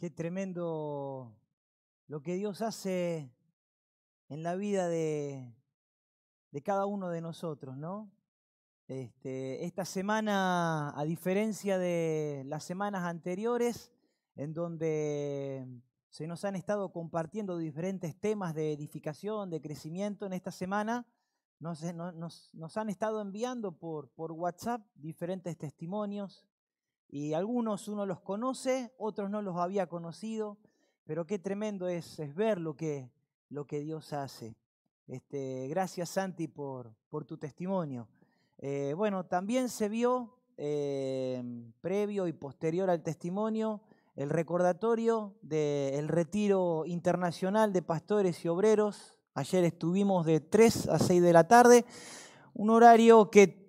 Qué tremendo lo que Dios hace en la vida de, de cada uno de nosotros, ¿no? Este, esta semana, a diferencia de las semanas anteriores, en donde se nos han estado compartiendo diferentes temas de edificación, de crecimiento, en esta semana nos, nos, nos han estado enviando por, por WhatsApp diferentes testimonios, y algunos uno los conoce, otros no los había conocido, pero qué tremendo es, ver lo que, lo que Dios hace. Este, gracias Santi por, por tu testimonio. Eh, bueno, también se vio eh, previo y posterior al testimonio el recordatorio del retiro internacional de pastores y obreros. Ayer estuvimos de 3 a 6 de la tarde, un horario que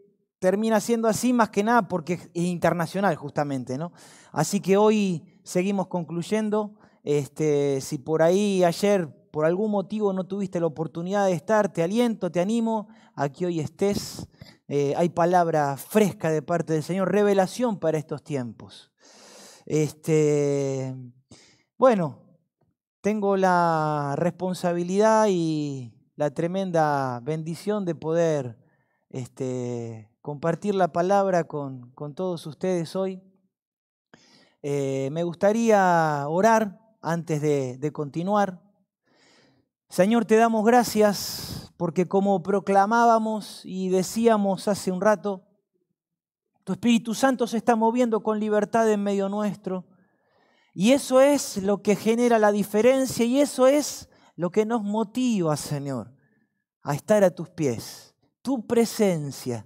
termina siendo así más que nada porque es internacional justamente, ¿no? Así que hoy seguimos concluyendo. Este, si por ahí ayer por algún motivo no tuviste la oportunidad de estar, te aliento, te animo a que hoy estés. Eh, hay palabra fresca de parte del Señor, revelación para estos tiempos. Este, bueno, tengo la responsabilidad y la tremenda bendición de poder este, compartir la palabra con, todos ustedes hoy. Eh, me gustaría orar antes de, de continuar. Señor, te damos gracias porque como proclamábamos y decíamos hace un rato, tu Espíritu Santo se está moviendo con libertad en medio nuestro. Y eso es lo que genera la diferencia y eso es lo que nos motiva, Señor, a estar a tus pies. Tu presencia,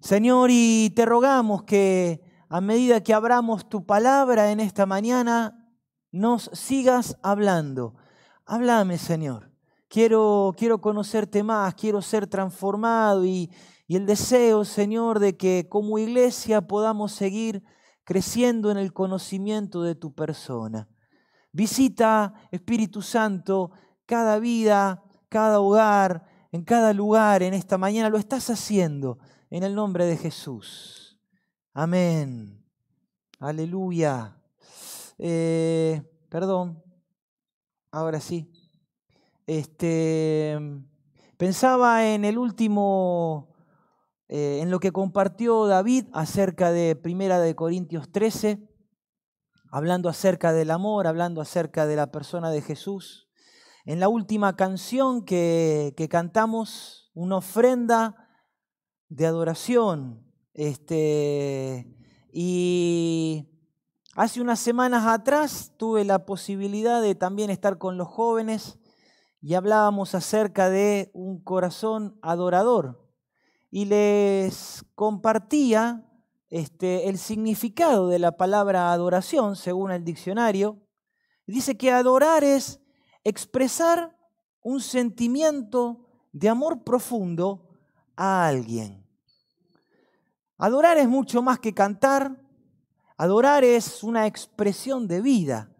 Señor, y te rogamos que a medida que abramos tu palabra en esta mañana, nos sigas hablando. Háblame, Señor. Quiero, quiero conocerte más, quiero ser transformado y el deseo, Señor, de que como iglesia podamos seguir creciendo en el conocimiento de tu persona. Visita, Espíritu Santo, cada vida, cada hogar, en cada lugar, en esta mañana. Lo estás haciendo en el nombre de Jesús. Amén. Aleluya. Eh, perdón. Ahora sí. Este, pensaba en el último, eh, en lo que compartió David acerca de Primera de Corintios 13, hablando acerca del amor, hablando acerca de la persona de Jesús. En la última canción que cantamos, una ofrenda de adoración. Este, y hace unas semanas atrás tuve la posibilidad de también estar con los jóvenes y hablábamos acerca de un corazón adorador. Y les compartía este, el significado de la palabra adoración según el diccionario. Dice que adorar es expresar un sentimiento de amor profundo a alguien. Adorar es mucho más que cantar. Adorar es una expresión de vida.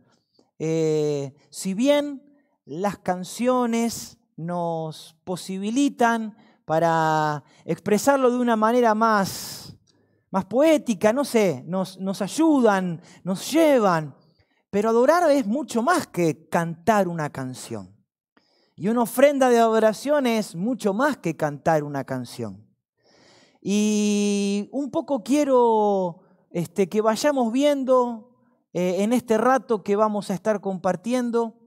Eh, si bien las canciones nos posibilitan para expresarlo de una manera más, más poética, no sé, nos, nos ayudan, nos llevan, pero adorar es mucho más que cantar una canción. Y una ofrenda de adoración es mucho más que cantar una canción. Y un poco quiero este, que vayamos viendo eh, en este rato que vamos a estar compartiendo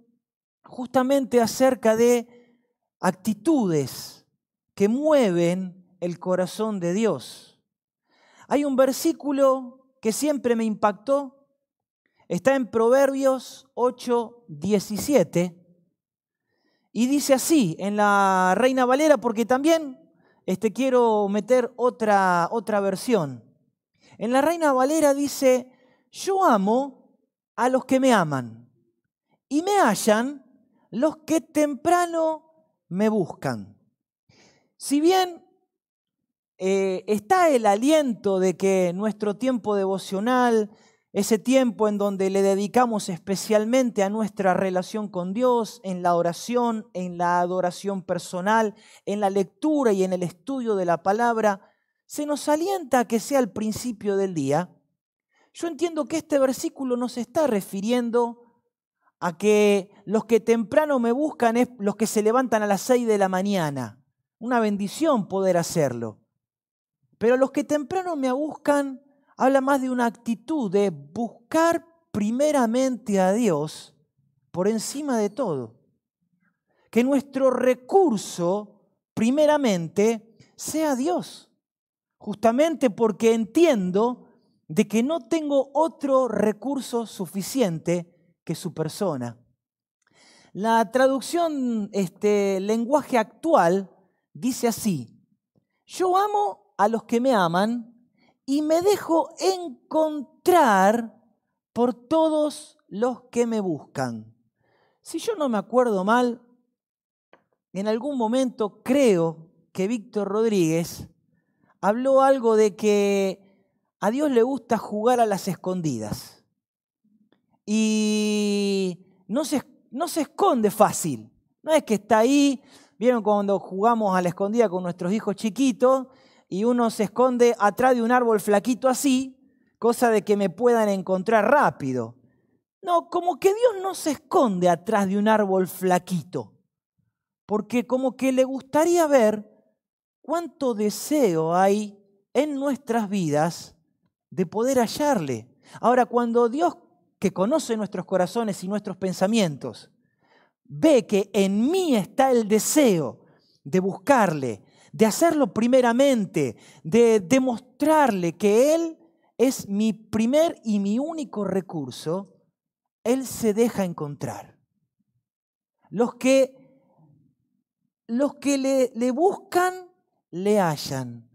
justamente acerca de actitudes que mueven el corazón de Dios. Hay un versículo que siempre me impactó, está en Proverbios 8, 17, y dice así en la Reina Valera, porque también este, quiero meter otra, otra versión. En la Reina Valera dice, yo amo a los que me aman y me hallan los que temprano me buscan. Si bien eh, está el aliento de que nuestro tiempo devocional, ese tiempo en donde le dedicamos especialmente a nuestra relación con Dios, en la oración, en la adoración personal, en la lectura y en el estudio de la palabra, se nos alienta a que sea el principio del día. Yo entiendo que este versículo nos está refiriendo a que los que temprano me buscan es los que se levantan a las seis de la mañana. Una bendición poder hacerlo. Pero los que temprano me buscan habla más de una actitud de buscar primeramente a Dios por encima de todo. Que nuestro recurso primeramente sea Dios, justamente porque entiendo de que no tengo otro recurso suficiente que su persona. La traducción, este lenguaje actual, dice así, yo amo a los que me aman y me dejo encontrar por todos los que me buscan. Si yo no me acuerdo mal, en algún momento creo que Víctor Rodríguez habló algo de que a Dios le gusta jugar a las escondidas. Y no se, no se esconde fácil. No es que está ahí. Vieron cuando jugamos a la escondida con nuestros hijos chiquitos y uno se esconde atrás de un árbol flaquito así, cosa de que me puedan encontrar rápido. No, como que Dios no se esconde atrás de un árbol flaquito, porque como que le gustaría ver cuánto deseo hay en nuestras vidas de poder hallarle. Ahora, cuando Dios, que conoce nuestros corazones y nuestros pensamientos, ve que en mí está el deseo de buscarle, de hacerlo primeramente, de demostrarle que Él es mi primer y mi único recurso, Él se deja encontrar. Los que, los que le, buscan, le hallan.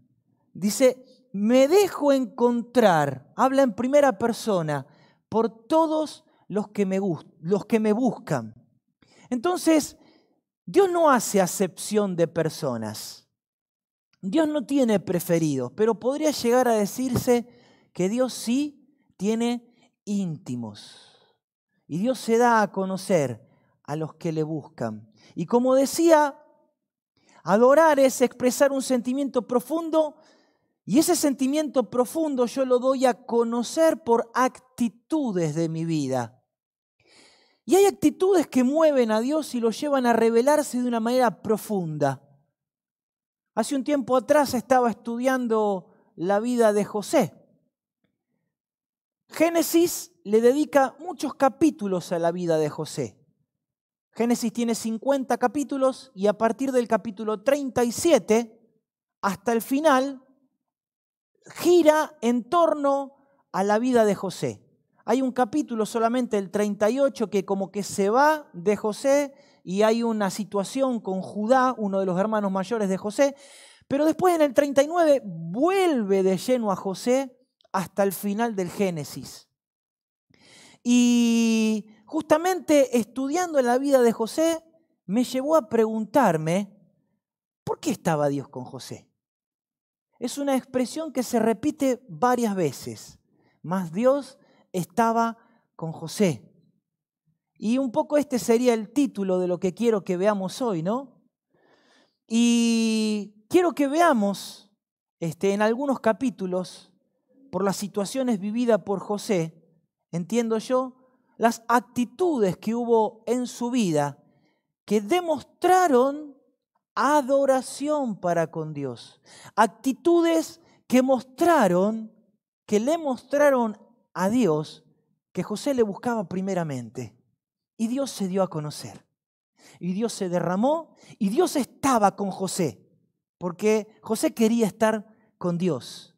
Dice, me dejo encontrar, habla en primera persona, por todos los que los que me buscan. Entonces, Dios no hace acepción de personas. Dios no tiene preferidos, pero podría llegar a decirse que Dios sí tiene íntimos. Y Dios se da a conocer a los que le buscan. Y como decía, adorar es expresar un sentimiento profundo y ese sentimiento profundo yo lo doy a conocer por actitudes de mi vida. Y hay actitudes que mueven a Dios y lo llevan a revelarse de una manera profunda. Hace un tiempo atrás estaba estudiando la vida de José. Génesis le dedica muchos capítulos a la vida de José. Génesis tiene 50 capítulos y a partir del capítulo 37 hasta el final gira en torno a la vida de José. Hay un capítulo solamente, el 38, que como que se va de José y hay una situación con Judá, uno de los hermanos mayores de José, pero después en el 39 vuelve de lleno a José hasta el final del Génesis. Y justamente estudiando la vida de José me llevó a preguntarme, ¿por qué estaba Dios con José? Es una expresión que se repite varias veces, Más Dios estaba con José. Y un poco este sería el título de lo que quiero que veamos hoy, ¿no? Y quiero que veamos este, en algunos capítulos, por las situaciones vividas por José, entiendo yo, las actitudes que hubo en su vida que demostraron adoración para con Dios. Actitudes que mostraron, que le mostraron a Dios que José le buscaba primeramente. Y Dios se dio a conocer. Y Dios se derramó y Dios estaba con José, porque José quería estar con Dios.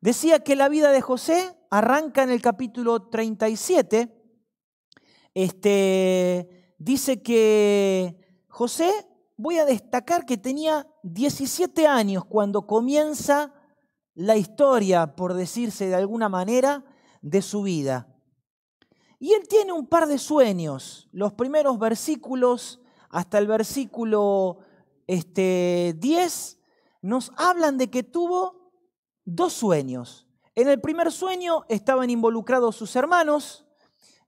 Decía que la vida de José arranca en el capítulo 37. Este, dice que José, voy a destacar que tenía 17 años cuando comienza la historia, por decirse de alguna manera, de su vida. Y él tiene un par de sueños. Los primeros versículos hasta el versículo este, 10 nos hablan de que tuvo dos sueños. En el primer sueño estaban involucrados sus hermanos.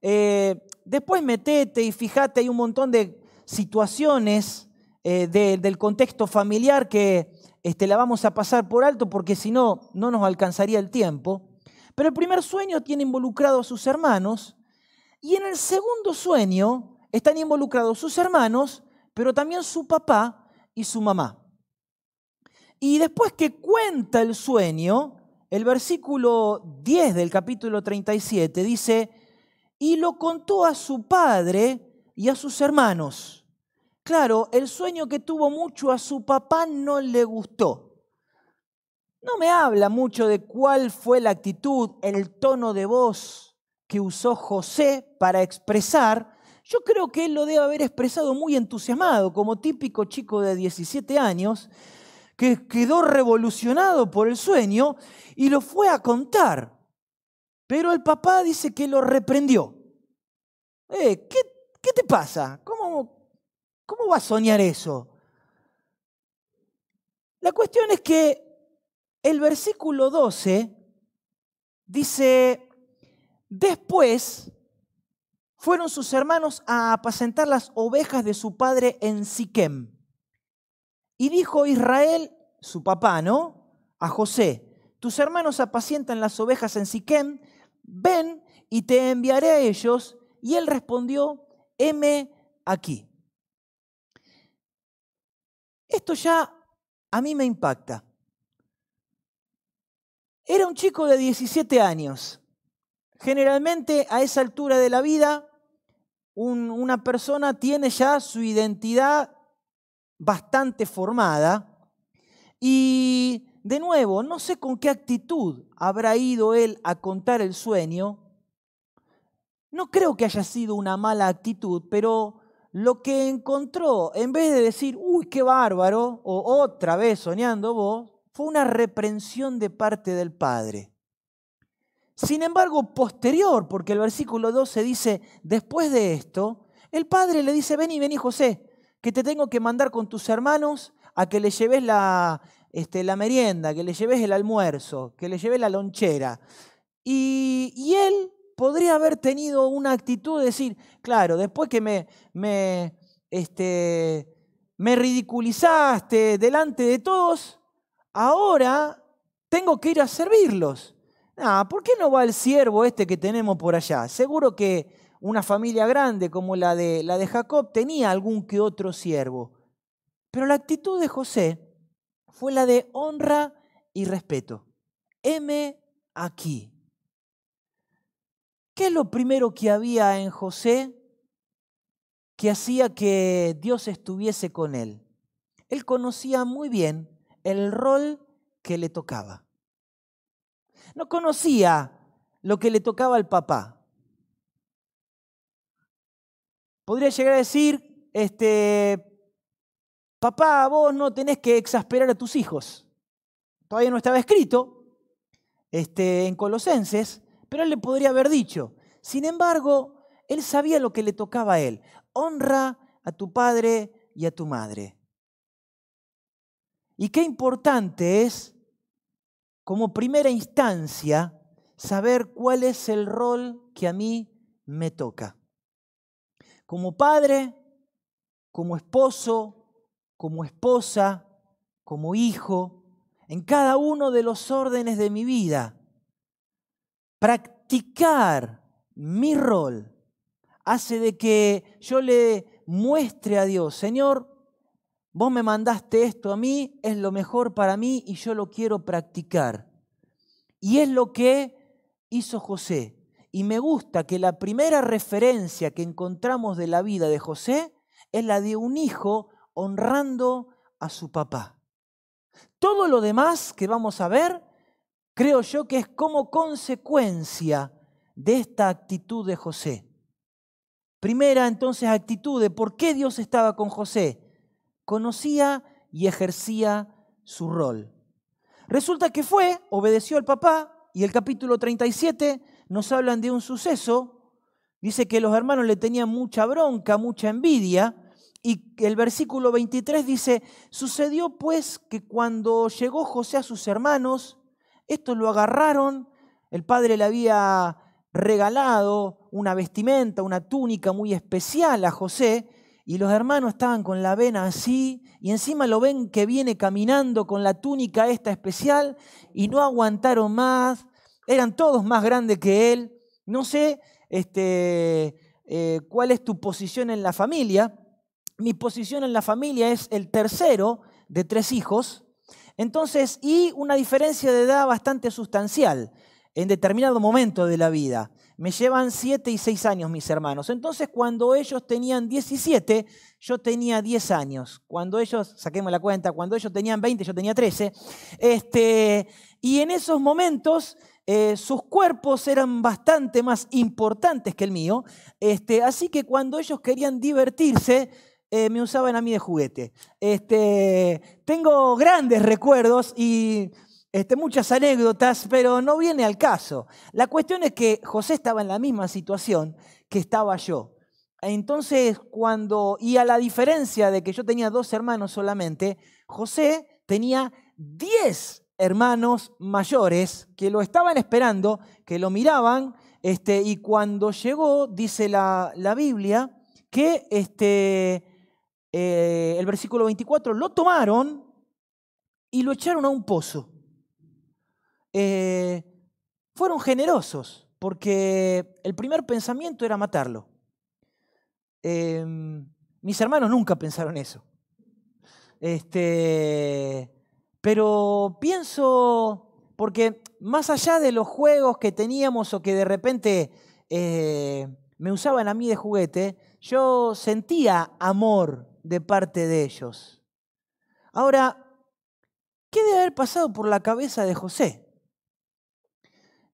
Eh, después metete y fíjate, hay un montón de situaciones eh, del contexto familiar que este, la vamos a pasar por alto porque si no, no nos alcanzaría el tiempo. Pero el primer sueño tiene involucrado a sus hermanos y en el segundo sueño están involucrados sus hermanos, pero también su papá y su mamá. Y después que cuenta el sueño, el versículo 10 del capítulo 37 dice, y lo contó a su padre y a sus hermanos. Claro, el sueño que tuvo mucho a su papá no le gustó. No me habla mucho de cuál fue la actitud, el tono de voz, que usó José para expresar, yo creo que él lo debe haber expresado muy entusiasmado, como típico chico de 17 años, que quedó revolucionado por el sueño y lo fue a contar. Pero el papá dice que lo reprendió. Eh, ¿qué, ¿qué, te pasa? ¿Cómo, ¿Cómo va a soñar eso? La cuestión es que el versículo 12 dice, Después fueron sus hermanos a apacentar las ovejas de su padre en Siquem. Y dijo Israel, su papá, ¿no? A José, tus hermanos apacientan las ovejas en Siquem, ven y te enviaré a ellos. Y él respondió, heme aquí. Esto ya a mí me impacta. Era un chico de 17 años Generalmente a esa altura de la vida, una persona tiene ya su identidad bastante formada y de nuevo, no sé con qué actitud habrá ido él a contar el sueño. No creo que haya sido una mala actitud, pero lo que encontró, en vez de decir, uy, qué bárbaro, o otra vez soñando vos, fue una reprensión de parte del padre. Sin embargo, posterior, porque el versículo 12 dice, después de esto, el padre le dice, vení, vení José, que te tengo que mandar con tus hermanos a que le lleves la, este, merienda, que le lleves el almuerzo, que le lleves la lonchera. Y, él podría haber tenido una actitud de decir, claro, después que me, me, este, me ridiculizaste delante de todos, ahora tengo que ir a servirlos. Ah, ¿por qué no va el siervo este que tenemos por allá? Seguro que una familia grande como la de, la de Jacob tenía algún que otro siervo. Pero la actitud de José fue la de honra y respeto. M aquí. ¿Qué es lo primero que había en José que hacía que Dios estuviese con él? Él conocía muy bien el rol que le tocaba no conocía lo que le tocaba al papá. Podría llegar a decir, este, papá, vos no tenés que exasperar a tus hijos. Todavía no estaba escrito este, en Colosenses, pero él le podría haber dicho. Sin embargo, él sabía lo que le tocaba a él. Honra a tu padre y a tu madre. Y qué importante es como primera instancia, saber cuál es el rol que a mí me toca. Como padre, como esposo, como esposa, como hijo, en cada uno de los órdenes de mi vida, practicar mi rol hace de que yo le muestre a Dios, Señor, Vos me mandaste esto a mí, es lo mejor para mí y yo lo quiero practicar. Y es lo que hizo José. Y me gusta que la primera referencia que encontramos de la vida de José es la de un hijo honrando a su papá. Todo lo demás que vamos a ver, creo yo que es como consecuencia de esta actitud de José. Primera entonces actitud de por qué Dios estaba con José conocía y ejercía su rol. Resulta que fue, obedeció al papá y el capítulo 37 nos hablan de un suceso. Dice que los hermanos le tenían mucha bronca, mucha envidia. Y el versículo 23 dice, sucedió pues que cuando llegó José a sus hermanos, estos lo agarraron, el padre le había regalado una vestimenta, una túnica muy especial a José, y los hermanos estaban con la vena así, y encima lo ven que viene caminando con la túnica esta especial, y no aguantaron más, eran todos más grandes que él. No sé este, eh, cuál es tu posición en la familia. Mi posición en la familia es el tercero de tres hijos, entonces, y una diferencia de edad bastante sustancial en determinado momento de la vida. Me llevan 7 y 6 años mis hermanos. Entonces cuando ellos tenían 17, yo tenía 10 años. Cuando ellos, saquemos la cuenta, cuando ellos tenían 20, yo tenía 13. Este, y en esos momentos eh, sus cuerpos eran bastante más importantes que el mío. Este, así que cuando ellos querían divertirse, eh, me usaban a mí de juguete. Este, tengo grandes recuerdos y este, muchas anécdotas, pero no viene al caso. La cuestión es que José estaba en la misma situación que estaba yo. Entonces, cuando, y a la diferencia de que yo tenía dos hermanos solamente, José tenía diez hermanos mayores que lo estaban esperando, que lo miraban, este, y cuando llegó, dice la, la Biblia, que este, eh, el versículo 24, lo tomaron y lo echaron a un pozo eh, fueron generosos, porque el primer pensamiento era matarlo. Em, mis hermanos nunca pensaron eso. Este, pero pienso, porque más allá de los juegos que teníamos o que de repente eh, me usaban a mí de juguete, yo sentía amor de parte de ellos. Ahora, ¿qué debe haber pasado por la cabeza de José?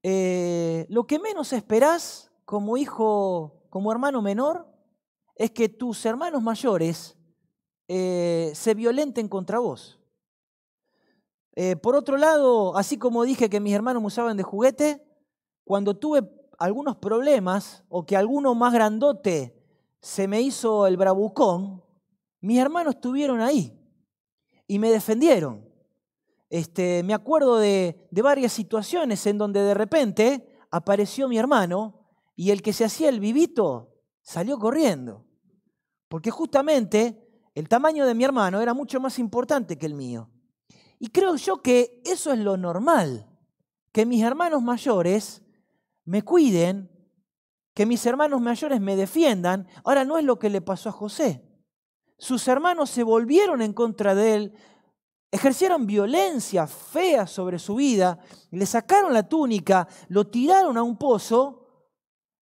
Eh, lo que menos esperás como hijo, como hermano menor, es que tus hermanos mayores eh, se violenten contra vos. Eh, por otro lado, así como dije que mis hermanos me usaban de juguete, cuando tuve algunos problemas o que alguno más grandote se me hizo el bravucón, mis hermanos estuvieron ahí y me defendieron. Este, me acuerdo de, de varias situaciones en donde de repente apareció mi hermano y el que se hacía el vivito salió corriendo. Porque justamente el tamaño de mi hermano era mucho más importante que el mío. Y creo yo que eso es lo normal, que mis hermanos mayores me cuiden, que mis hermanos mayores me defiendan. Ahora no es lo que le pasó a José. Sus hermanos se volvieron en contra de él, ejercieron violencia fea sobre su vida, le sacaron la túnica, lo tiraron a un pozo,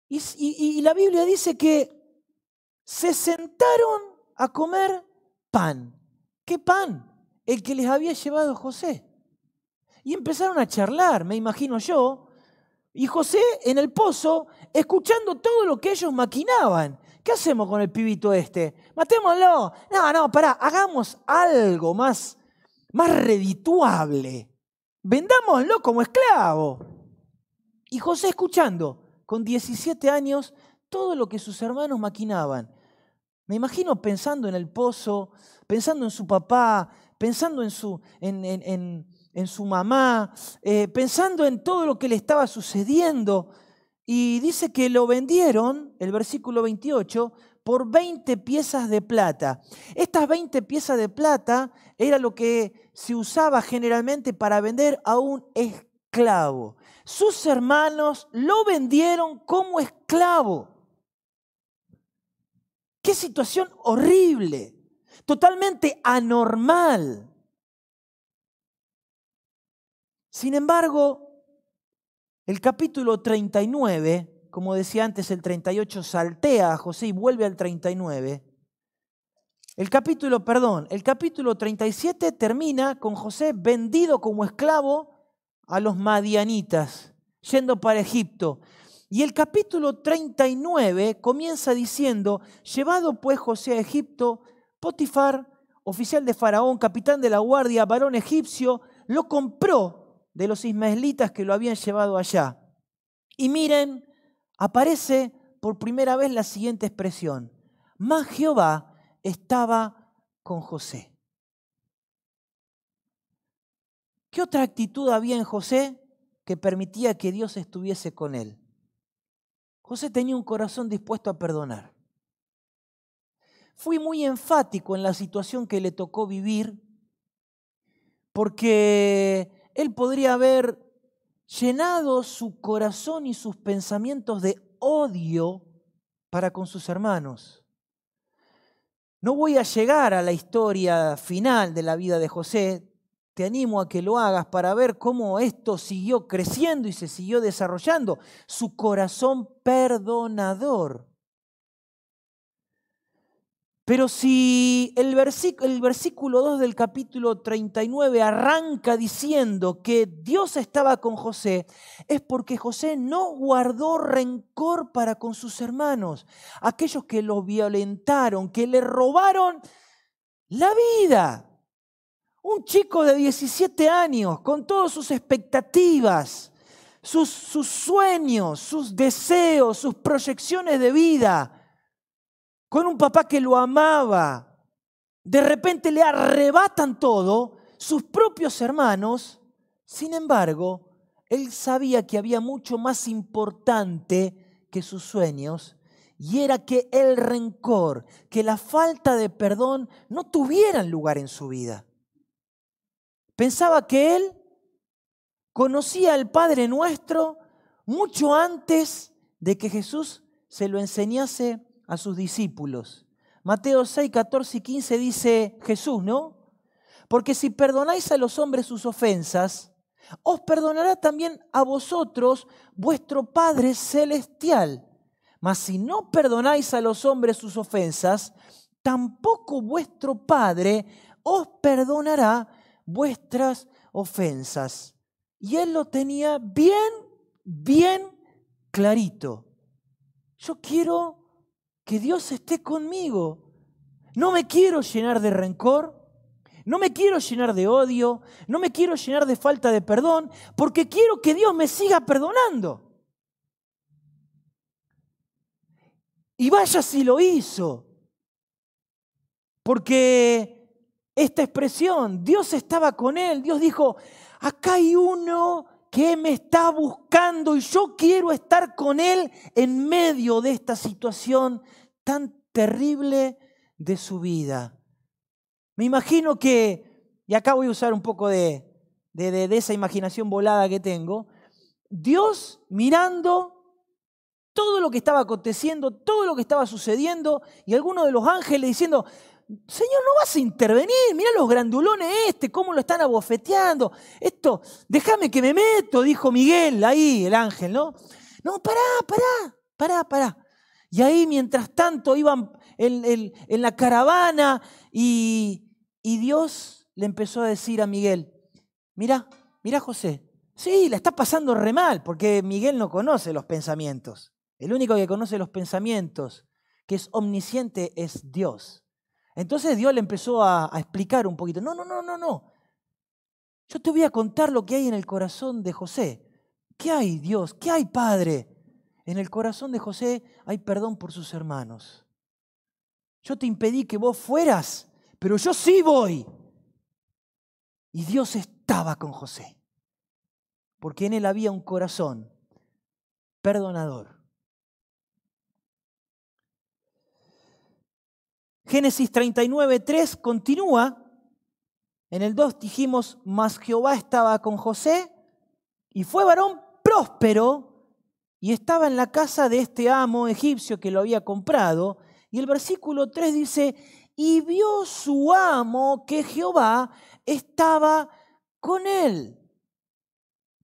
y, la Biblia dice que se sentaron a comer pan. ¿Qué pan? El que les había llevado José. Y empezaron a charlar, me imagino yo, y José en el pozo, escuchando todo lo que ellos maquinaban. ¿Qué hacemos con el pibito este? Matémoslo. No, no, pará, hagamos algo más más redituable. Vendámoslo como esclavo. Y José escuchando, con 17 años, todo lo que sus hermanos maquinaban. Me imagino pensando en el pozo, pensando en su papá, pensando en su, en, su mamá, eh, pensando en todo lo que le estaba sucediendo. Y dice que lo vendieron, el versículo 28, por 20 piezas de plata. Estas 20 piezas de plata era lo que se usaba generalmente para vender a un esclavo. Sus hermanos lo vendieron como esclavo. Qué situación horrible, totalmente anormal. Sin embargo, el capítulo 39 como decía antes, el 38 saltea a José y vuelve al 39. El capítulo, perdón, el capítulo 37 termina con José vendido como esclavo a los madianitas, yendo para Egipto. Y el capítulo 39 comienza diciendo, llevado pues José a Egipto, Potifar, oficial de Faraón, capitán de la guardia, varón egipcio, lo compró de los ismaelitas que lo habían llevado allá. Y miren aparece por primera vez la siguiente expresión. Más Jehová estaba con José. ¿Qué otra actitud había en José que permitía que Dios estuviese con él? José tenía un corazón dispuesto a perdonar. Fui muy enfático en la situación que le tocó vivir porque él podría haber llenado su corazón y sus pensamientos de odio para con sus hermanos. No voy a llegar a la historia final de la vida de José, te animo a que lo hagas para ver cómo esto siguió creciendo y se siguió desarrollando, su corazón perdonador. Pero si el, versículo 2 del capítulo 39 arranca diciendo que Dios estaba con José, es porque José no guardó rencor para con sus hermanos, aquellos que lo violentaron, que le robaron la vida. Un chico de 17 años, con todas sus expectativas, sus sueños, sus deseos, sus proyecciones de vida con un papá que lo amaba, de repente le arrebatan todo, sus propios hermanos, sin embargo, él sabía que había mucho más importante que sus sueños y era que el rencor, que la falta de perdón no tuvieran lugar en su vida. Pensaba que él conocía al Padre nuestro mucho antes de que Jesús se lo enseñase a sus discípulos. Mateo 6, 14 y 15 dice Jesús, ¿no? Porque si perdonáis a los hombres sus ofensas, os perdonará también a vosotros vuestro Padre Celestial. Mas si no perdonáis a los hombres sus ofensas, tampoco vuestro Padre os perdonará vuestras ofensas. Y él lo tenía bien, bien clarito. Yo quiero que Dios esté conmigo. No me quiero llenar de rencor, no me quiero llenar de odio, no me quiero llenar de falta de perdón, porque quiero que Dios me siga perdonando. Y vaya si lo hizo, porque esta expresión, Dios estaba con él, Dios dijo, acá hay uno que me está buscando y yo quiero estar con Él en medio de esta situación tan terrible de su vida. Me imagino que, y acá voy a usar un poco de, de, esa imaginación volada que tengo, Dios mirando todo lo que estaba aconteciendo, todo lo que estaba sucediendo, y alguno de los ángeles diciendo, Señor, no vas a intervenir. Mira los grandulones este, cómo lo están abofeteando. Esto, déjame que me meto, dijo Miguel, ahí el ángel, ¿no? No, pará, pará, pará, pará. Y ahí, mientras tanto, iban en, la caravana y, Dios le empezó a decir a Miguel, mira, mira José, sí, la está pasando re mal, porque Miguel no conoce los pensamientos. El único que conoce los pensamientos, que es omnisciente, es Dios. Entonces Dios le empezó a, explicar un poquito. No, no, no, no, no. Yo te voy a contar lo que hay en el corazón de José. ¿Qué hay, Dios? ¿Qué hay, Padre? En el corazón de José hay perdón por sus hermanos. Yo te impedí que vos fueras, pero yo sí voy. Y Dios estaba con José, porque en él había un corazón perdonador. Génesis 39, 3 continúa. En el 2 dijimos, mas Jehová estaba con José y fue varón próspero y estaba en la casa de este amo egipcio que lo había comprado. Y el versículo 3 dice, y vio su amo que Jehová estaba con él.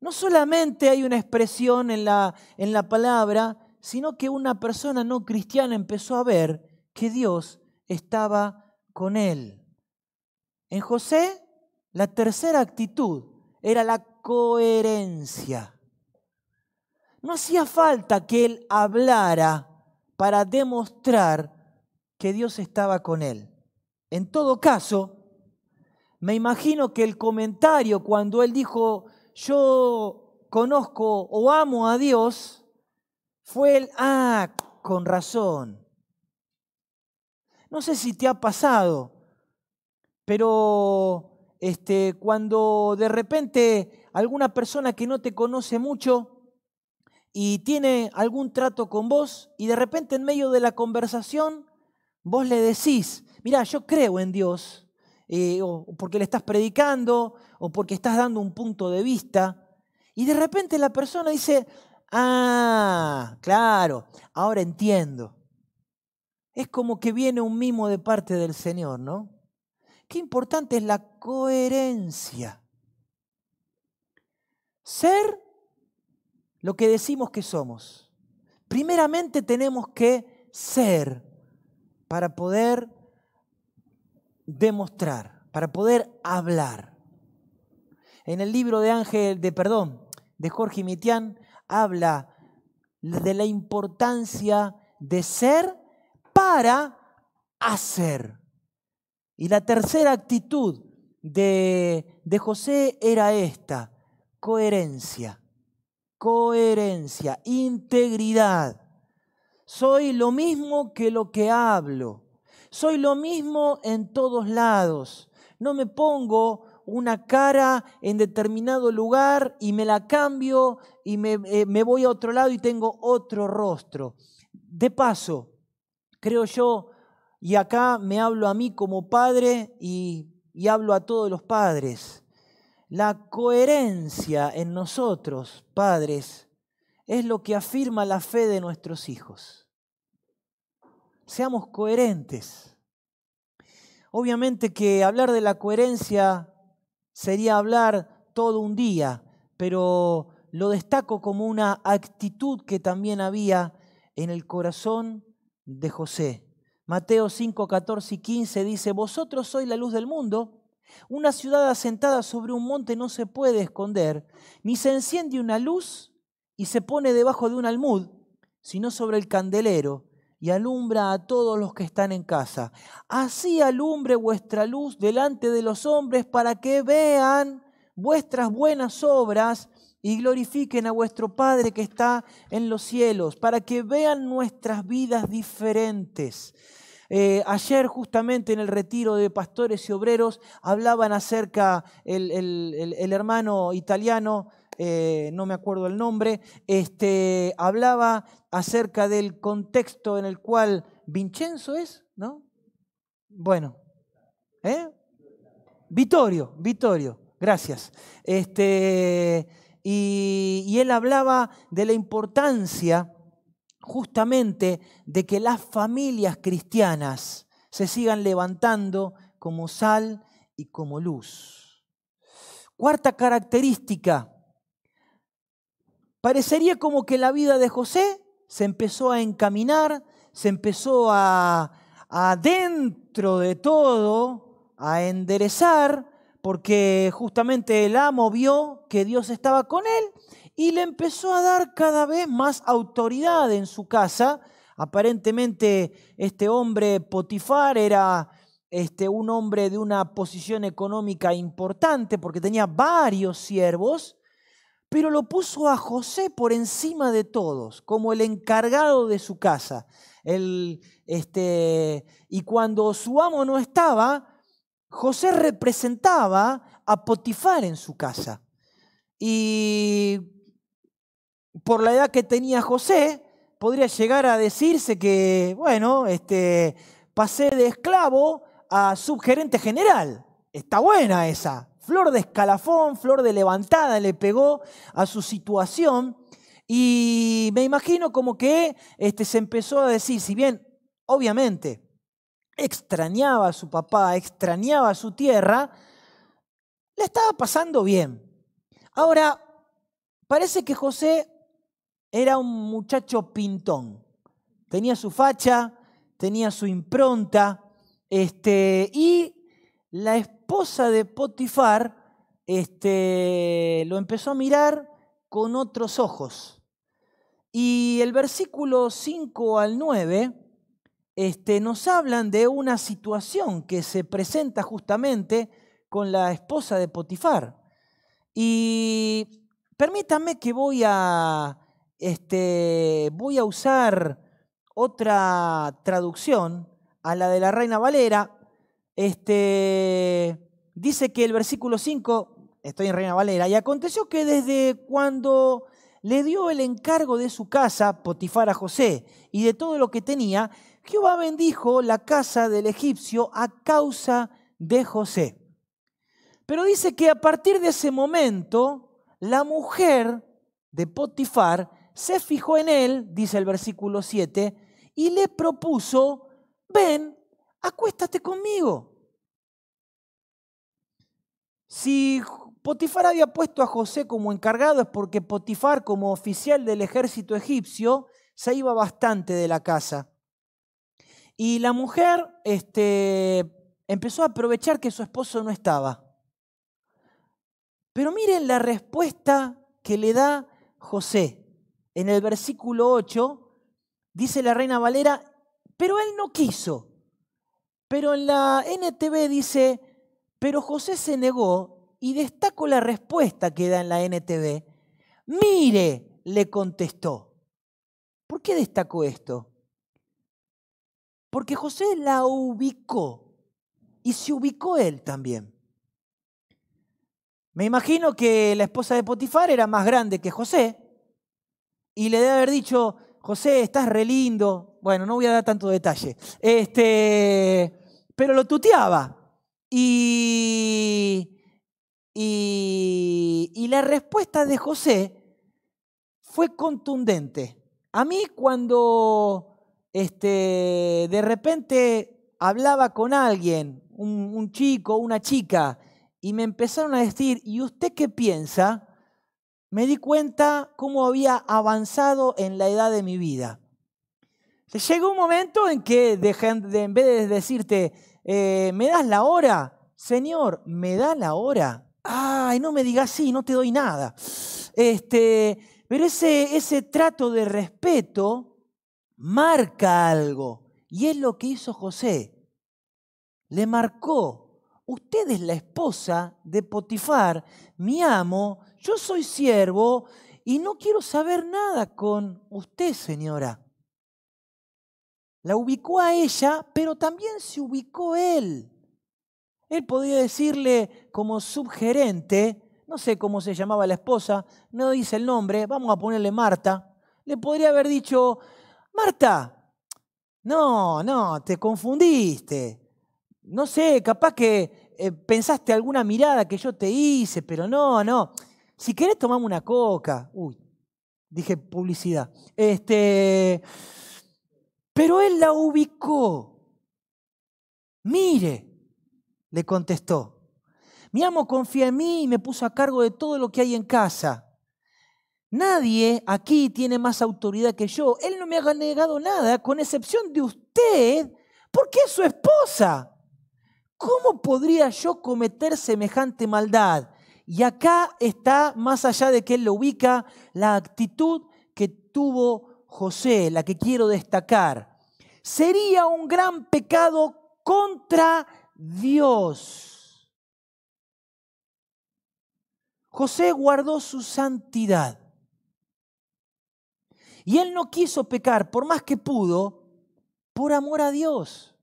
No solamente hay una expresión en la, en la palabra, sino que una persona no cristiana empezó a ver que Dios estaba con él. En José, la tercera actitud era la coherencia. No hacía falta que él hablara para demostrar que Dios estaba con él. En todo caso, me imagino que el comentario cuando él dijo, yo conozco o amo a Dios, fue el, ah, con razón, no sé si te ha pasado, pero este, cuando de repente alguna persona que no te conoce mucho y tiene algún trato con vos y de repente en medio de la conversación vos le decís, mira, yo creo en Dios, eh, o porque le estás predicando, o porque estás dando un punto de vista, y de repente la persona dice, ah, claro, ahora entiendo. Es como que viene un mimo de parte del Señor, ¿no? Qué importante es la coherencia. Ser lo que decimos que somos. Primeramente tenemos que ser para poder demostrar, para poder hablar. En el libro de Ángel de Perdón de Jorge Mitián habla de la importancia de ser para hacer. Y la tercera actitud de, de José era esta, coherencia, coherencia, integridad. Soy lo mismo que lo que hablo. Soy lo mismo en todos lados. No me pongo una cara en determinado lugar y me la cambio y me, eh, me voy a otro lado y tengo otro rostro. De paso, creo yo, y acá me hablo a mí como padre y, hablo a todos los padres. La coherencia en nosotros, padres, es lo que afirma la fe de nuestros hijos. Seamos coherentes. Obviamente que hablar de la coherencia sería hablar todo un día, pero lo destaco como una actitud que también había en el corazón de José. Mateo 5, 14 y 15 dice, Vosotros sois la luz del mundo. Una ciudad asentada sobre un monte no se puede esconder, ni se enciende una luz y se pone debajo de un almud, sino sobre el candelero y alumbra a todos los que están en casa. Así alumbre vuestra luz delante de los hombres para que vean vuestras buenas obras y glorifiquen a vuestro Padre que está en los cielos, para que vean nuestras vidas diferentes. Eh, ayer justamente en el retiro de pastores y obreros hablaban acerca el, hermano italiano, eh, no me acuerdo el nombre, este, hablaba acerca del contexto en el cual Vincenzo es, ¿no? Bueno, ¿eh? Vittorio, Vittorio, gracias. Este, y, él hablaba de la importancia justamente de que las familias cristianas se sigan levantando como sal y como luz. Cuarta característica, parecería como que la vida de José se empezó a encaminar, se empezó a adentro de todo, a enderezar, porque justamente el amo vio que Dios estaba con él y le empezó a dar cada vez más autoridad en su casa. Aparentemente este hombre Potifar era este, un hombre de una posición económica importante porque tenía varios siervos, pero lo puso a José por encima de todos, como el encargado de su casa. El, este, y cuando su amo no estaba, José representaba a Potifar en su casa. Y por la edad que tenía José, podría llegar a decirse que, bueno, este, pasé de esclavo a subgerente general. Está buena esa. Flor de escalafón, flor de levantada le pegó a su situación. Y me imagino como que este, se empezó a decir, si bien, obviamente, extrañaba a su papá, extrañaba a su tierra, le estaba pasando bien. Ahora, parece que José era un muchacho pintón. Tenía su facha, tenía su impronta, este, y la esposa de Potifar este, lo empezó a mirar con otros ojos. Y el versículo 5 al 9 este, nos hablan de una situación que se presenta justamente con la esposa de Potifar. Y permítanme que voy a, este, voy a usar otra traducción a la de la Reina Valera. Este, dice que el versículo 5, estoy en Reina Valera, y aconteció que desde cuando le dio el encargo de su casa, Potifar a José, y de todo lo que tenía, Jehová bendijo la casa del egipcio a causa de José. Pero dice que a partir de ese momento, la mujer de Potifar se fijó en él, dice el versículo 7, y le propuso, ven, acuéstate conmigo. Si Potifar había puesto a José como encargado es porque Potifar como oficial del ejército egipcio se iba bastante de la casa. Y la mujer este, empezó a aprovechar que su esposo no estaba. Pero miren la respuesta que le da José. En el versículo 8 dice la reina Valera, pero él no quiso. Pero en la NTV dice, pero José se negó y destaco la respuesta que da en la NTV. Mire, le contestó. ¿Por qué destacó esto? Porque José la ubicó y se ubicó él también. Me imagino que la esposa de Potifar era más grande que José y le debe haber dicho, José, estás re lindo. Bueno, no voy a dar tanto detalle. Este, pero lo tuteaba. Y, y, y, la respuesta de José fue contundente. A mí cuando este, de repente hablaba con alguien, un, chico, una chica, y me empezaron a decir, ¿y usted qué piensa? Me di cuenta cómo había avanzado en la edad de mi vida. Llegó un momento en que en vez de decirte, eh, ¿me das la hora? Señor, ¿me da la hora? Ay, no me digas sí, no te doy nada. Este, pero ese, ese trato de respeto marca algo. Y es lo que hizo José. Le marcó, usted es la esposa de Potifar, mi amo, yo soy siervo y no quiero saber nada con usted, señora. La ubicó a ella, pero también se ubicó él. Él podía decirle como subgerente, no sé cómo se llamaba la esposa, no dice el nombre, vamos a ponerle Marta, le podría haber dicho, Marta, no, no, te confundiste. No sé, capaz que eh, pensaste alguna mirada que yo te hice, pero no, no. Si querés tomamos una coca. Uy, dije publicidad. Este, pero él la ubicó. Mire, le contestó. Mi amo confía en mí y me puso a cargo de todo lo que hay en casa. Nadie aquí tiene más autoridad que yo. Él no me ha negado nada, con excepción de usted, porque es su esposa. ¿Cómo podría yo cometer semejante maldad? Y acá está, más allá de que él lo ubica, la actitud que tuvo José, la que quiero destacar. Sería un gran pecado contra Dios. José guardó su santidad. Y él no quiso pecar por más que pudo, por amor a Dios.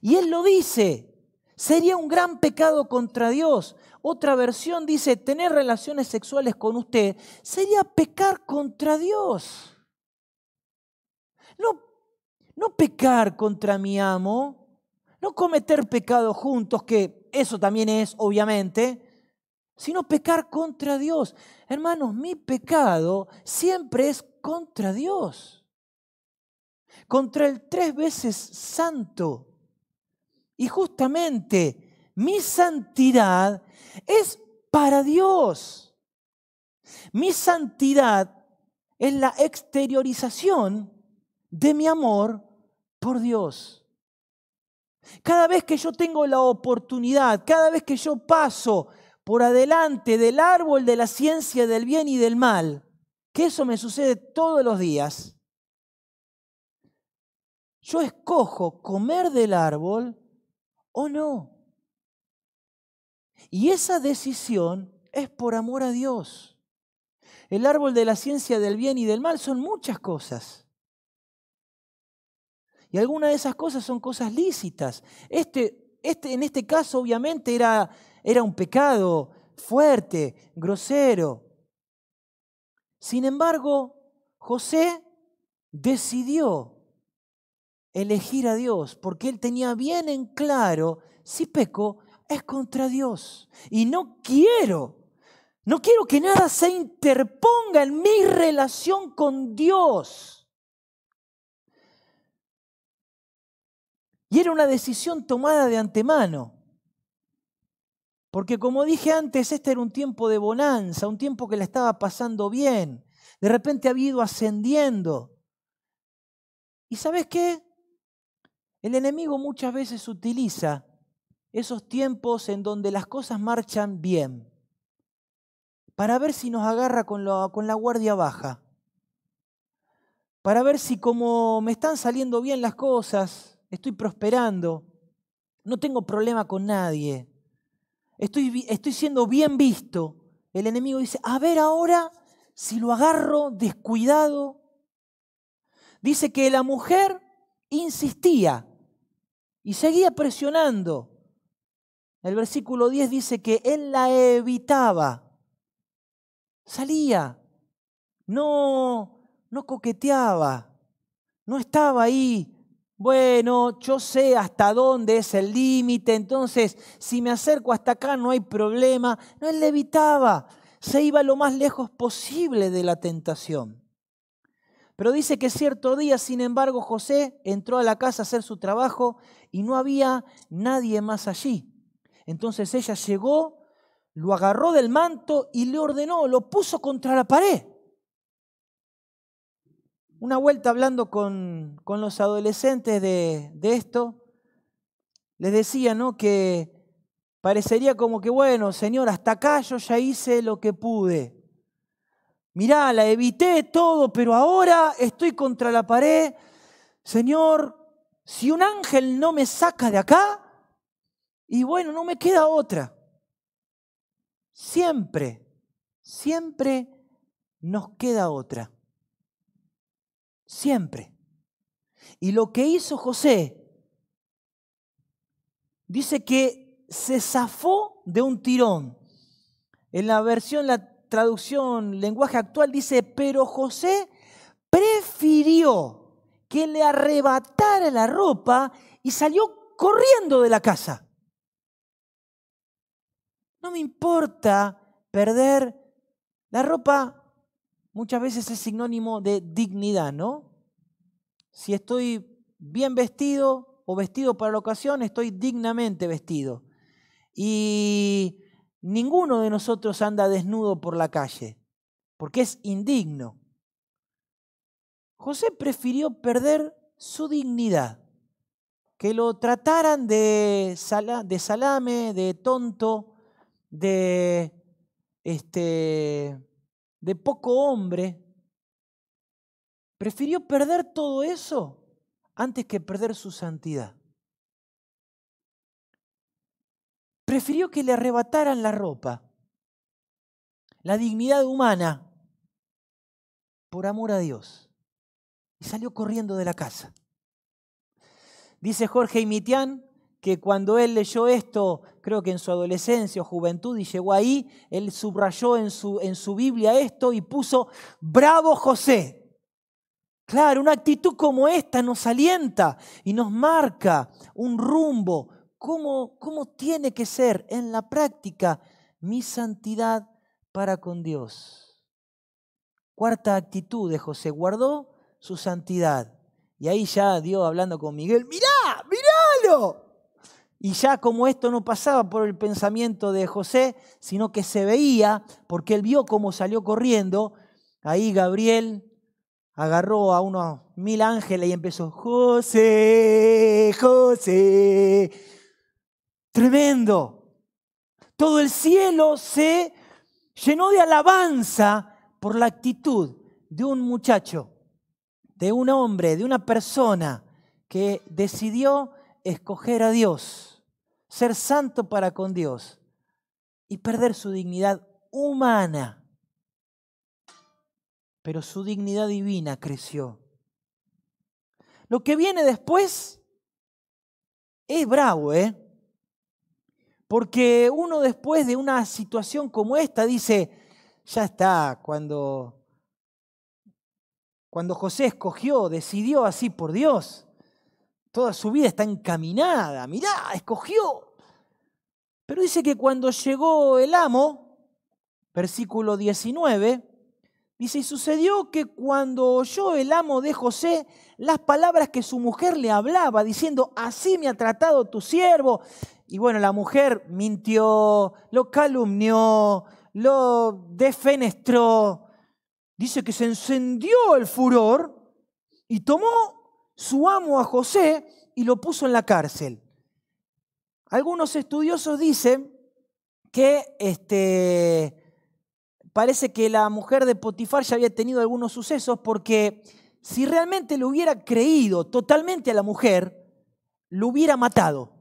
Y él lo dice, sería un gran pecado contra Dios. Otra versión dice, tener relaciones sexuales con usted sería pecar contra Dios. No, no pecar contra mi amo, no cometer pecados juntos, que eso también es, obviamente, sino pecar contra Dios. Hermanos, mi pecado siempre es contra Dios, contra el tres veces santo. Y justamente mi santidad es para Dios. Mi santidad es la exteriorización de mi amor por Dios. Cada vez que yo tengo la oportunidad, cada vez que yo paso por adelante del árbol de la ciencia del bien y del mal, que eso me sucede todos los días, yo escojo comer del árbol o no. Y esa decisión es por amor a Dios. El árbol de la ciencia del bien y del mal son muchas cosas. Y algunas de esas cosas son cosas lícitas. Este, este, en este caso, obviamente, era era un pecado fuerte, grosero. Sin embargo, José decidió elegir a Dios porque él tenía bien en claro, si peco es contra Dios y no quiero no quiero que nada se interponga en mi relación con Dios. Y era una decisión tomada de antemano. Porque como dije antes, este era un tiempo de bonanza, un tiempo que la estaba pasando bien. De repente ha ido ascendiendo. ¿Y sabes qué? El enemigo muchas veces utiliza esos tiempos en donde las cosas marchan bien para ver si nos agarra con, con la guardia baja, para ver si como me están saliendo bien las cosas, estoy prosperando, no tengo problema con nadie, estoy, estoy siendo bien visto. El enemigo dice, a ver ahora si lo agarro descuidado. Dice que la mujer insistía y seguía presionando. El versículo 10 dice que él la evitaba. Salía, no, no coqueteaba, no estaba ahí bueno, yo sé hasta dónde es el límite, entonces si me acerco hasta acá no hay problema. No, él evitaba, se iba lo más lejos posible de la tentación. Pero dice que cierto día, sin embargo, José entró a la casa a hacer su trabajo y no había nadie más allí. Entonces ella llegó, lo agarró del manto y le ordenó, lo puso contra la pared una vuelta hablando con, los adolescentes de, esto, les decía ¿no? que parecería como que, bueno, Señor, hasta acá yo ya hice lo que pude. Mirá, la evité todo, pero ahora estoy contra la pared. Señor, si un ángel no me saca de acá, y bueno, no me queda otra. Siempre, siempre nos queda otra siempre. Y lo que hizo José, dice que se zafó de un tirón. En la versión, la traducción, lenguaje actual dice, pero José prefirió que le arrebatara la ropa y salió corriendo de la casa. No me importa perder la ropa muchas veces es sinónimo de dignidad, ¿no? Si estoy bien vestido o vestido para la ocasión, estoy dignamente vestido. Y ninguno de nosotros anda desnudo por la calle, porque es indigno. José prefirió perder su dignidad, que lo trataran de, salame, de tonto, de este, de poco hombre, prefirió perder todo eso antes que perder su santidad. Prefirió que le arrebataran la ropa, la dignidad humana, por amor a Dios. Y salió corriendo de la casa. Dice Jorge Imitián que cuando él leyó esto, creo que en su adolescencia o juventud, y llegó ahí, él subrayó en su, en su Biblia esto y puso, bravo José. Claro, una actitud como esta nos alienta y nos marca un rumbo, cómo, cómo tiene que ser en la práctica mi santidad para con Dios. Cuarta actitud de José, guardó su santidad. Y ahí ya Dios hablando con Miguel, mirá, miralo, y ya como esto no pasaba por el pensamiento de José, sino que se veía, porque él vio cómo salió corriendo, ahí Gabriel agarró a unos mil ángeles y empezó, José, José, tremendo. Todo el cielo se llenó de alabanza por la actitud de un muchacho, de un hombre, de una persona que decidió escoger a Dios ser santo para con Dios y perder su dignidad humana. Pero su dignidad divina creció. Lo que viene después es bravo, ¿eh? Porque uno después de una situación como esta dice, ya está, cuando, cuando José escogió, decidió así por Dios, Toda su vida está encaminada. Mirá, escogió. Pero dice que cuando llegó el amo, versículo 19, dice, y sucedió que cuando oyó el amo de José las palabras que su mujer le hablaba, diciendo, así me ha tratado tu siervo. Y bueno, la mujer mintió, lo calumnió, lo defenestró. Dice que se encendió el furor y tomó su amo a José y lo puso en la cárcel. Algunos estudiosos dicen que este, parece que la mujer de Potifar ya había tenido algunos sucesos porque si realmente le hubiera creído totalmente a la mujer, lo hubiera matado,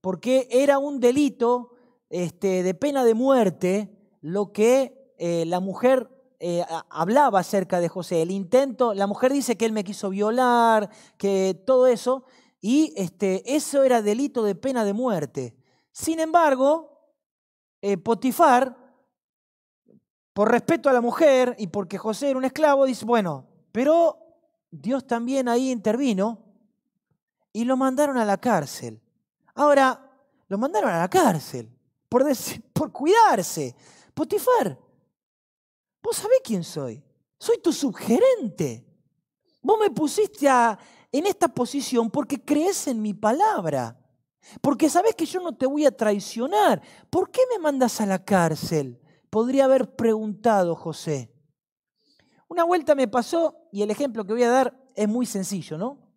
porque era un delito este, de pena de muerte lo que eh, la mujer eh, hablaba acerca de José, el intento, la mujer dice que él me quiso violar, que todo eso, y este, eso era delito de pena de muerte. Sin embargo, eh, Potifar, por respeto a la mujer y porque José era un esclavo, dice, bueno, pero Dios también ahí intervino y lo mandaron a la cárcel. Ahora, lo mandaron a la cárcel por, por cuidarse. Potifar vos sabés quién soy. Soy tu subgerente. Vos me pusiste a, en esta posición porque crees en mi palabra. Porque sabes que yo no te voy a traicionar. ¿Por qué me mandas a la cárcel? Podría haber preguntado José. Una vuelta me pasó, y el ejemplo que voy a dar es muy sencillo, ¿no?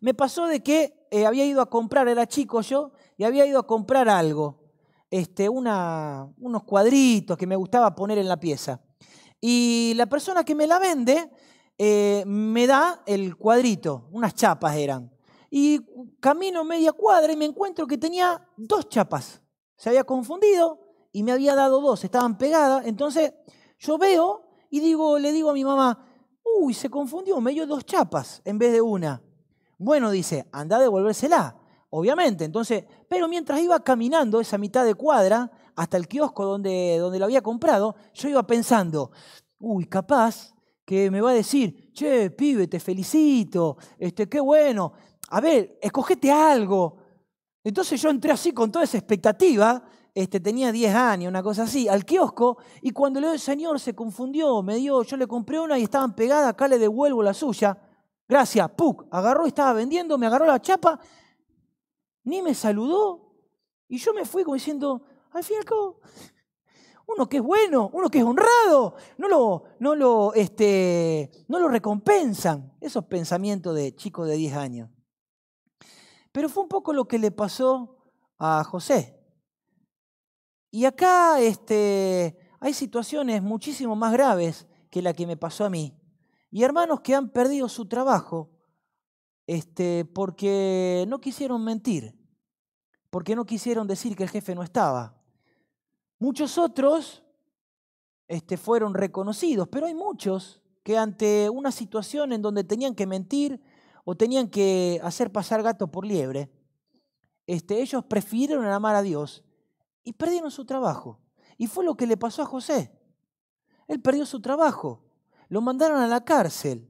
Me pasó de que eh, había ido a comprar, era chico yo, y había ido a comprar algo, este, una, unos cuadritos que me gustaba poner en la pieza. Y la persona que me la vende eh, me da el cuadrito, unas chapas eran. Y camino media cuadra y me encuentro que tenía dos chapas. Se había confundido y me había dado dos, estaban pegadas. Entonces yo veo y digo, le digo a mi mamá, uy, se confundió, me dio dos chapas en vez de una. Bueno, dice, anda a devolvérsela, obviamente. Entonces, pero mientras iba caminando esa mitad de cuadra, hasta el kiosco donde, donde lo había comprado, yo iba pensando, uy, capaz que me va a decir, che, pibe, te felicito, este, qué bueno, a ver, escogete algo. Entonces yo entré así con toda esa expectativa, este, tenía 10 años, una cosa así, al kiosco, y cuando le el señor se confundió, me dio, yo le compré una y estaban pegadas, acá le devuelvo la suya, gracias, puk agarró, estaba vendiendo, me agarró la chapa, ni me saludó, y yo me fui como diciendo, al fin uno que es bueno, uno que es honrado, no lo, no lo, este, no lo recompensan. Esos pensamientos de chico de 10 años. Pero fue un poco lo que le pasó a José. Y acá este, hay situaciones muchísimo más graves que la que me pasó a mí. Y hermanos que han perdido su trabajo este, porque no quisieron mentir, porque no quisieron decir que el jefe no estaba Muchos otros este, fueron reconocidos, pero hay muchos que ante una situación en donde tenían que mentir o tenían que hacer pasar gato por liebre, este, ellos prefirieron amar a Dios y perdieron su trabajo. Y fue lo que le pasó a José. Él perdió su trabajo, lo mandaron a la cárcel.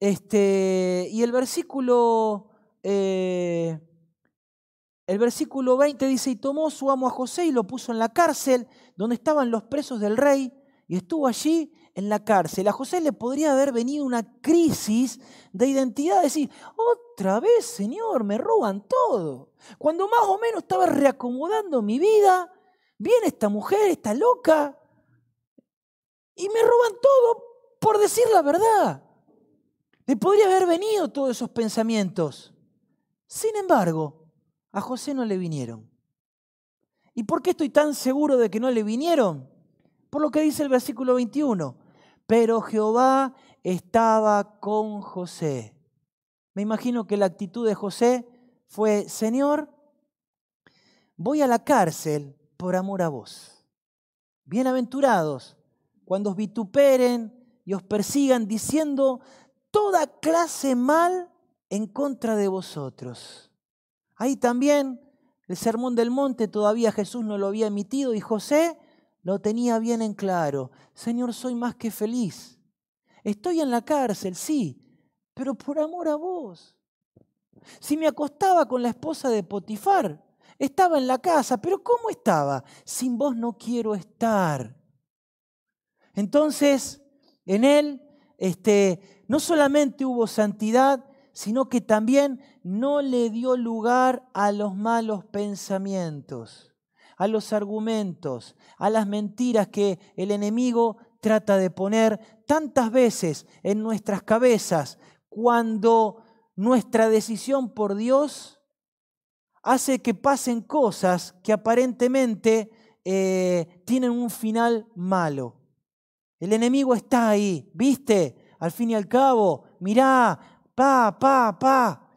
Este, y el versículo eh, el versículo 20 dice, y tomó su amo a José y lo puso en la cárcel donde estaban los presos del rey y estuvo allí en la cárcel. A José le podría haber venido una crisis de identidad, decir, otra vez, Señor, me roban todo. Cuando más o menos estaba reacomodando mi vida, viene esta mujer, esta loca, y me roban todo por decir la verdad. Le podría haber venido todos esos pensamientos. Sin embargo, a José no le vinieron. ¿Y por qué estoy tan seguro de que no le vinieron? Por lo que dice el versículo 21. Pero Jehová estaba con José. Me imagino que la actitud de José fue, Señor, voy a la cárcel por amor a vos. Bienaventurados cuando os vituperen y os persigan diciendo toda clase mal en contra de vosotros. Ahí también el sermón del monte todavía Jesús no lo había emitido y José lo tenía bien en claro. Señor, soy más que feliz. Estoy en la cárcel, sí, pero por amor a vos. Si me acostaba con la esposa de Potifar, estaba en la casa, pero ¿cómo estaba? Sin vos no quiero estar. Entonces, en él, este, no solamente hubo santidad, sino que también no le dio lugar a los malos pensamientos, a los argumentos, a las mentiras que el enemigo trata de poner tantas veces en nuestras cabezas cuando nuestra decisión por Dios hace que pasen cosas que aparentemente eh, tienen un final malo. El enemigo está ahí, ¿viste? Al fin y al cabo, mirá, pa, pa, pa.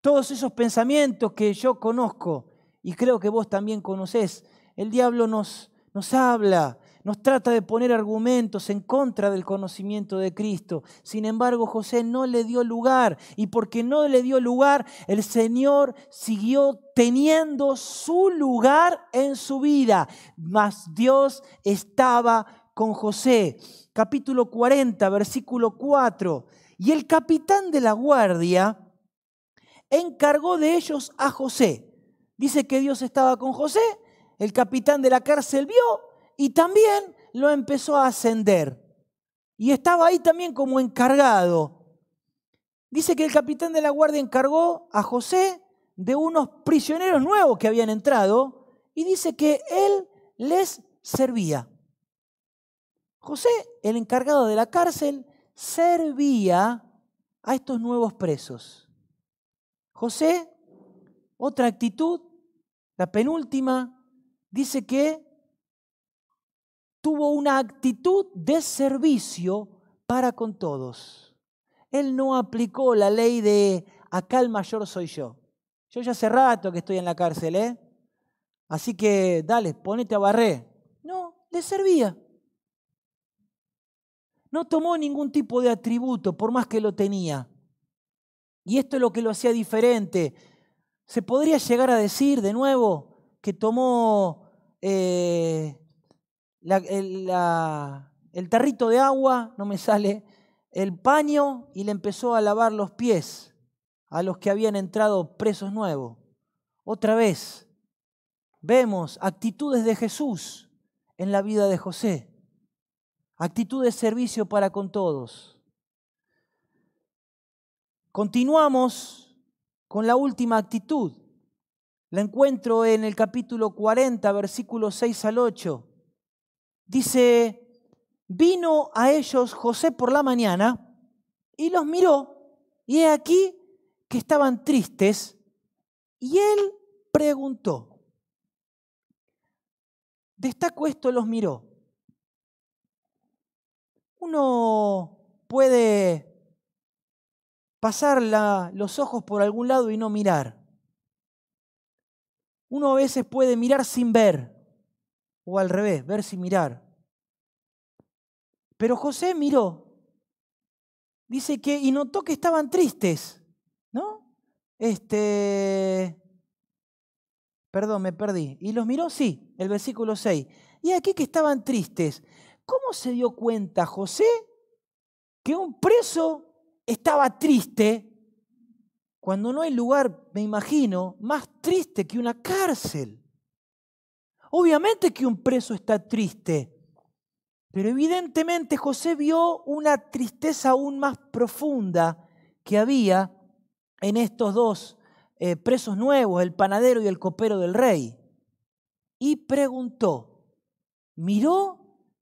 Todos esos pensamientos que yo conozco y creo que vos también conocés, el diablo nos, nos habla, nos trata de poner argumentos en contra del conocimiento de Cristo. Sin embargo, José no le dio lugar y porque no le dio lugar, el Señor siguió teniendo su lugar en su vida. Mas Dios estaba con José capítulo 40, versículo 4. Y el capitán de la guardia encargó de ellos a José. Dice que Dios estaba con José, el capitán de la cárcel vio y también lo empezó a ascender. Y estaba ahí también como encargado. Dice que el capitán de la guardia encargó a José de unos prisioneros nuevos que habían entrado y dice que él les servía. José, el encargado de la cárcel, servía a estos nuevos presos. José, otra actitud, la penúltima, dice que tuvo una actitud de servicio para con todos. Él no aplicó la ley de acá el mayor soy yo. Yo ya hace rato que estoy en la cárcel, ¿eh? Así que dale, ponete a barrer. No, le servía. No tomó ningún tipo de atributo, por más que lo tenía. Y esto es lo que lo hacía diferente. Se podría llegar a decir de nuevo que tomó eh, el, el tarrito de agua, no me sale, el paño y le empezó a lavar los pies a los que habían entrado presos nuevos. Otra vez, vemos actitudes de Jesús en la vida de José. Actitud de servicio para con todos. Continuamos con la última actitud. La encuentro en el capítulo 40, versículos 6 al 8. Dice, vino a ellos José por la mañana y los miró, y he aquí que estaban tristes, y él preguntó. Destaco esto, los miró uno puede pasar los ojos por algún lado y no mirar. Uno a veces puede mirar sin ver, o al revés, ver sin mirar. Pero José miró, dice que, y notó que estaban tristes, ¿no? Este, perdón, me perdí. Y los miró, sí, el versículo 6. Y aquí que estaban tristes. ¿Cómo se dio cuenta José que un preso estaba triste cuando no hay lugar, me imagino, más triste que una cárcel? Obviamente que un preso está triste, pero evidentemente José vio una tristeza aún más profunda que había en estos dos eh, presos nuevos, el panadero y el copero del rey. Y preguntó, miró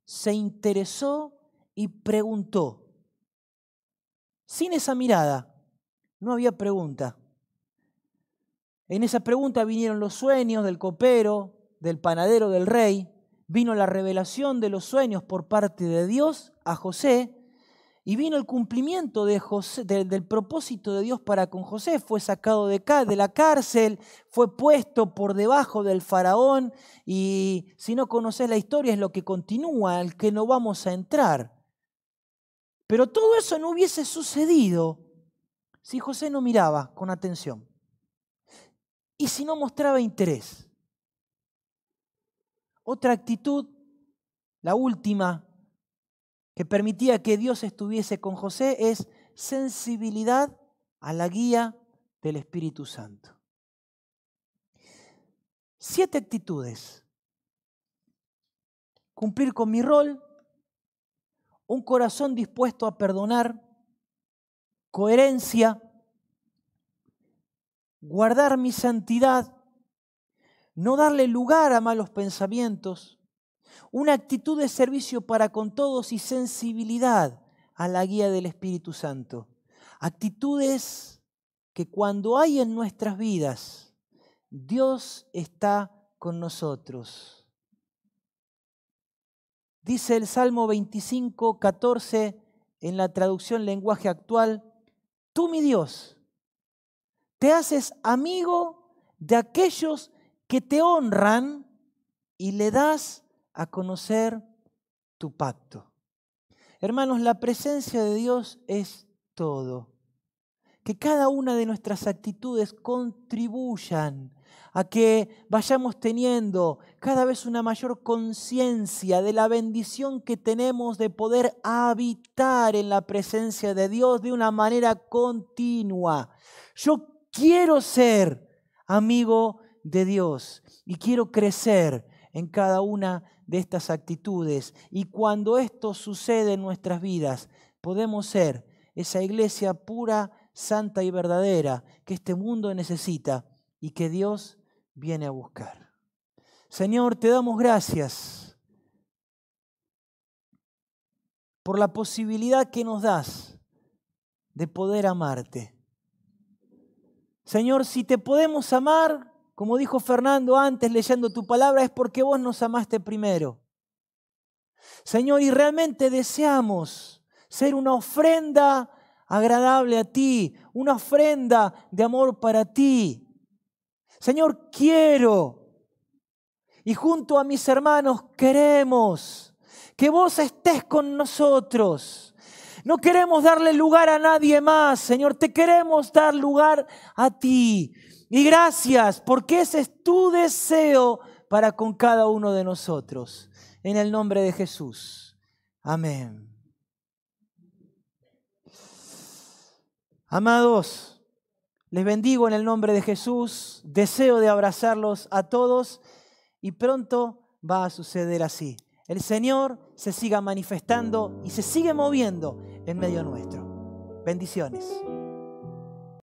se interesó y preguntó. Sin esa mirada no había pregunta. En esa pregunta vinieron los sueños del copero, del panadero, del rey. Vino la revelación de los sueños por parte de Dios a José y vino el cumplimiento del propósito de Dios para con José. Fue sacado de, de la cárcel, fue puesto por debajo del faraón. Y si no conoces la historia, es lo que continúa, al que no vamos a entrar. Pero todo eso no hubiese sucedido si José no miraba con atención y si no mostraba interés. Otra actitud, la última que permitía que Dios estuviese con José es sensibilidad a la guía del Espíritu Santo. Siete actitudes. Cumplir con mi rol, un corazón dispuesto a perdonar, coherencia, guardar mi santidad, no darle lugar a malos pensamientos, una actitud de servicio para con todos y sensibilidad a la guía del Espíritu Santo. Actitudes que cuando hay en nuestras vidas, Dios está con nosotros. Dice el Salmo 25, 14 en la traducción lenguaje actual, tú mi Dios, te haces amigo de aquellos que te honran y le das a conocer tu pacto. Hermanos, la presencia de Dios es todo. Que cada una de nuestras actitudes contribuyan a que vayamos teniendo cada vez una mayor conciencia de la bendición que tenemos de poder habitar en la presencia de Dios de una manera continua. Yo quiero ser amigo de Dios y quiero crecer en cada una de estas actitudes. Y cuando esto sucede en nuestras vidas, podemos ser esa iglesia pura, santa y verdadera que este mundo necesita y que Dios viene a buscar. Señor, te damos gracias por la posibilidad que nos das de poder amarte. Señor, si te podemos amar, como dijo Fernando antes leyendo tu palabra, es porque vos nos amaste primero. Señor, y realmente deseamos ser una ofrenda agradable a ti, una ofrenda de amor para ti. Señor, quiero, y junto a mis hermanos queremos que vos estés con nosotros. No queremos darle lugar a nadie más, Señor, te queremos dar lugar a ti. Y gracias porque ese es tu deseo para con cada uno de nosotros. En el nombre de Jesús. Amén. Amados, les bendigo en el nombre de Jesús. Deseo de abrazarlos a todos y pronto va a suceder así. El Señor se siga manifestando y se sigue moviendo en medio nuestro. Bendiciones.